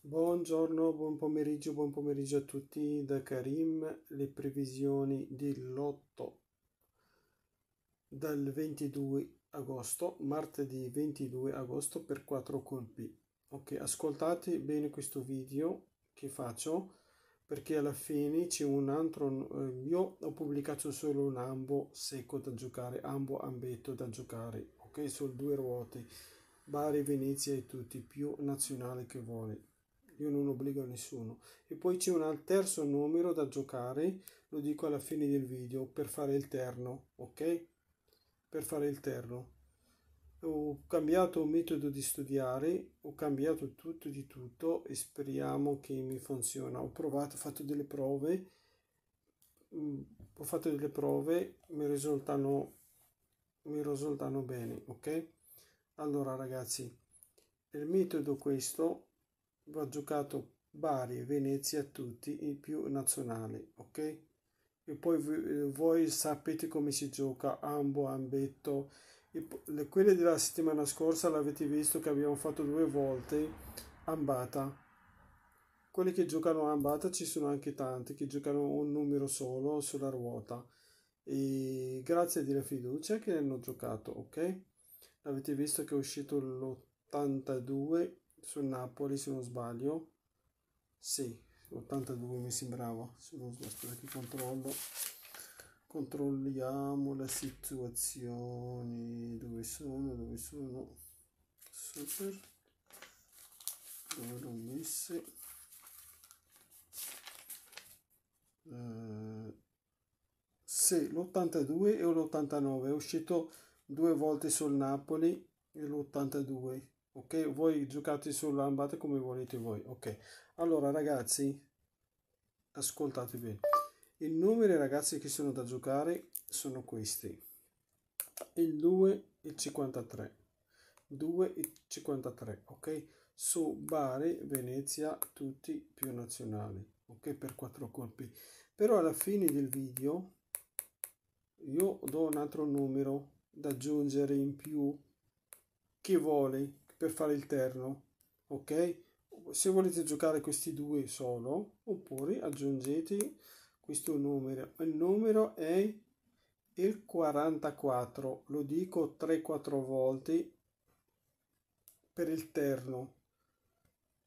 Buongiorno, buon pomeriggio, buon pomeriggio a tutti da Karim. Le previsioni di lotto dal 22 agosto, martedì 22 agosto per 4 colpi. Ok, ascoltate bene questo video che faccio perché alla fine c'è un altro eh, io ho pubblicato solo un ambo secco da giocare ambo ambetto da giocare ok sono due ruote Bari, Venezia e tutti più nazionale che vuole io non obbligo a nessuno e poi c'è un terzo numero da giocare lo dico alla fine del video per fare il terno ok per fare il terno ho cambiato metodo di studiare, ho cambiato tutto di tutto e speriamo che mi funziona. Ho provato, ho fatto delle prove, mm, ho fatto delle prove, mi risultano, mi risultano bene, ok? Allora ragazzi, il metodo questo va giocato Bari, e Venezia, tutti in più nazionali, ok? E poi eh, voi sapete come si gioca ambo, ambetto, quelle della settimana scorsa l'avete visto che abbiamo fatto due volte ambata quelli che giocano ambata ci sono anche tanti che giocano un numero solo sulla ruota e grazie della fiducia che hanno giocato ok l'avete visto che è uscito l'82 su Napoli se non sbaglio sì l'82 mi sembrava se non sbaglio che controllo controlliamo la situazione dove sono dove sono super dove l'ho messo eh, se l'82 e l'89 è uscito due volte sul Napoli e l'82 ok voi giocate sull'ambata come volete voi ok allora ragazzi ascoltate bene il numero ragazzi che sono da giocare sono questi. Il 2 e 53. 2 e 53, ok? Su Bari, Venezia, tutti più nazionali, ok? Per quattro colpi. Però alla fine del video io do un altro numero da aggiungere in più chi vuole per fare il terno, ok? Se volete giocare questi due solo, oppure aggiungete questo numero. Il numero è il 44, lo dico 3-4 volte per il terno.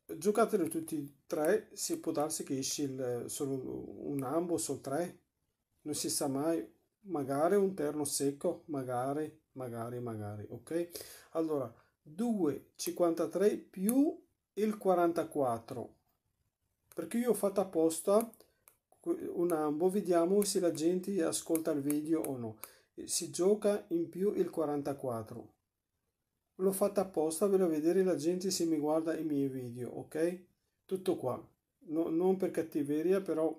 Giocatelo tutti e tre, si può darsi che esce il, solo un ambo, solo tre, non si sa mai, magari un terno secco, magari, magari, magari, ok? Allora, 2,53 più il 44, perché io ho fatto apposta un ambo, vediamo se la gente ascolta il video o no. Eh, si gioca in più il 44. L'ho fatta apposta per vedere la gente se mi guarda i miei video, ok? Tutto qua. No, non per cattiveria, però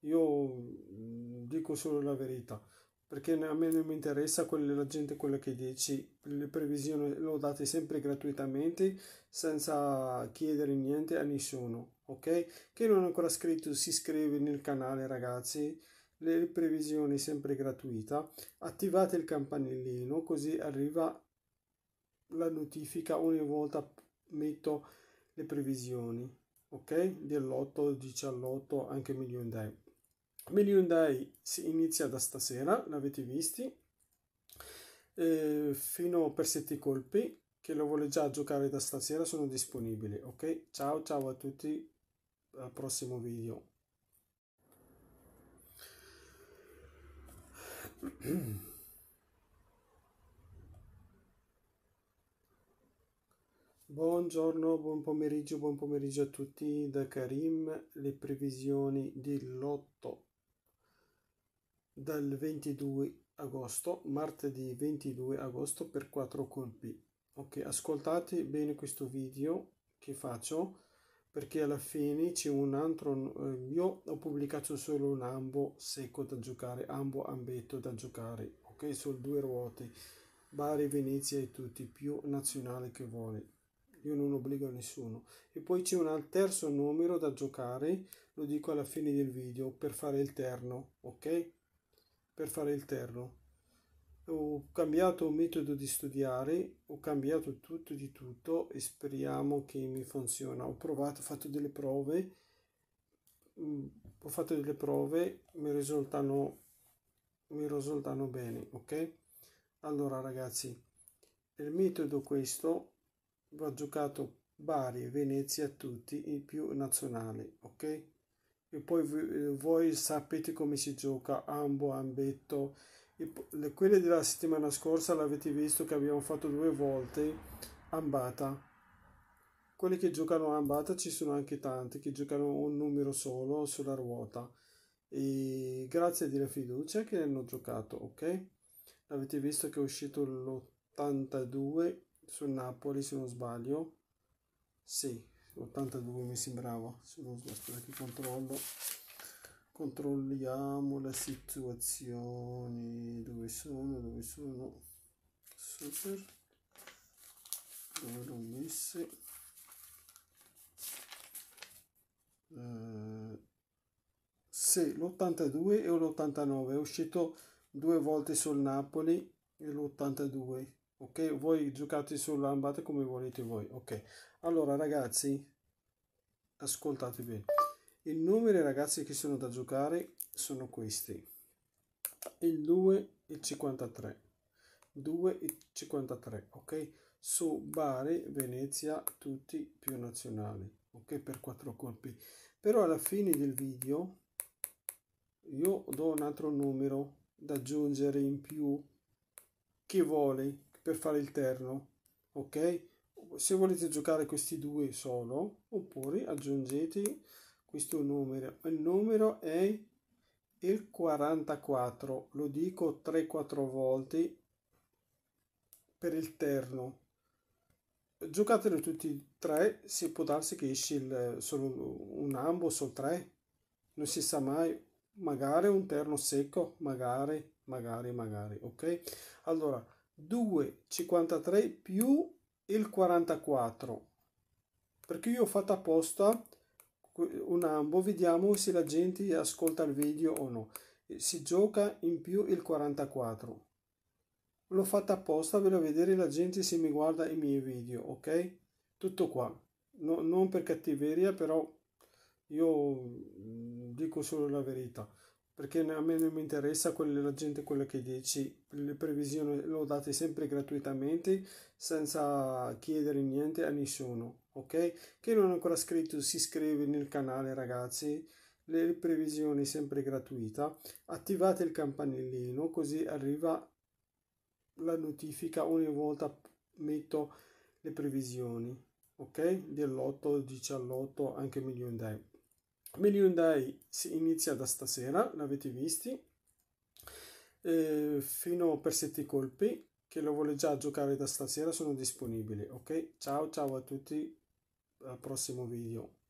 io mm, dico solo la verità perché a me non mi interessa quella, la gente quello che dici, le previsioni le ho date sempre gratuitamente senza chiedere niente a nessuno, ok? Chi non è ancora iscritto si iscrive nel canale ragazzi, le previsioni sempre gratuita, attivate il campanellino così arriva la notifica ogni volta metto le previsioni, ok? Dell'8, 18, anche milione d'euro. Meli Hyundai si inizia da stasera, l'avete visti, eh, fino per sette colpi, che lo vuole già giocare da stasera sono disponibili, ok? Ciao ciao a tutti, al prossimo video. Buongiorno, buon pomeriggio, buon pomeriggio a tutti da Karim. Le previsioni di lotto dal 22 agosto, martedì 22 agosto per quattro colpi. Ok, ascoltate bene questo video che faccio perché alla fine c'è un altro eh, io ho pubblicato solo un ambo secco da giocare, ambo ambetto da giocare, ok, sul due ruote. Bari, Venezia e tutti, più nazionale che vuole. Io non obbligo a nessuno. E poi c'è un terzo numero da giocare, lo dico alla fine del video, per fare il terno, ok? per fare il terno. Ho cambiato metodo di studiare, ho cambiato tutto di tutto e speriamo che mi funziona. Ho provato, ho fatto delle prove, mm, ho fatto delle prove, mi risultano, mi risultano bene, ok? Allora ragazzi, il metodo questo va giocato Bari, Venezia, tutti in più nazionali, ok? e poi eh, voi sapete come si gioca, ambo, ambetto. E quelle della settimana scorsa l'avete visto che abbiamo fatto due volte ambata. Quelli che giocano ambata ci sono anche tanti che giocano un numero solo sulla ruota. E grazie della fiducia che hanno giocato, ok? L'avete visto che è uscito l'82 su Napoli se non sbaglio. Sì, 82 mi sembrava se non sbaglio che controllo controlliamo le situazioni dove sono dove sono super dove l'ho messe eh, se sì, l'82 e l'89 è uscito due volte sul Napoli e l'82 ok voi giocate sulla ambata come volete voi ok allora ragazzi ascoltate bene i numeri ragazzi che sono da giocare sono questi il 2 il 53 2 e 53 ok su Bari Venezia tutti più nazionali ok per quattro colpi però alla fine del video io do un altro numero da aggiungere in più chi vuole per fare il terno, ok? Se volete giocare questi due solo, oppure aggiungete questo numero. Il numero è il 44, lo dico 3-4 volte per il terno. Giocatelo tutti e tre, se può darsi che esce il, solo un ambo o tre, non si sa mai, magari un terno secco, magari, magari, magari, ok? Allora, 2,53 più il 44 perché io ho fatto apposta un ambo vediamo se la gente ascolta il video o no si gioca in più il 44 l'ho fatta apposta per vedere la gente se mi guarda i miei video ok tutto qua no, non per cattiveria però io dico solo la verità perché a me non mi interessa quella, la gente quello che dici, le previsioni le ho date sempre gratuitamente senza chiedere niente a nessuno, ok? Chi non è ancora iscritto si iscrive nel canale ragazzi, le previsioni sempre gratuita, attivate il campanellino così arriva la notifica ogni volta metto le previsioni, ok? Dell'8, 18, anche milione di Million Day si inizia da stasera, l'avete visti, eh, fino per sette colpi, che lo vuole già giocare da stasera sono disponibili, ok? Ciao ciao a tutti, al prossimo video.